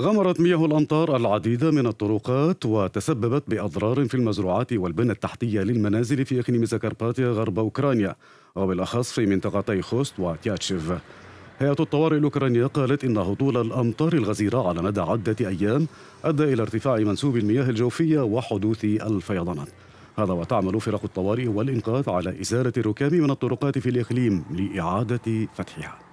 غمرت مياه الأمطار العديد من الطرقات وتسببت بأضرار في المزروعات والبنى التحتية للمنازل في إقليم زكرباتيا غرب أوكرانيا وبالأخص في منطقتي خوست وتياتشيف هيئة الطوارئ الأوكرانية قالت إن هطول الأمطار الغزيرة على مدى عدة أيام أدى إلى ارتفاع منسوب المياه الجوفية وحدوث الفيضانات هذا وتعمل فرق الطوارئ والإنقاذ على إزالة الركام من الطرقات في الإقليم لإعادة فتحها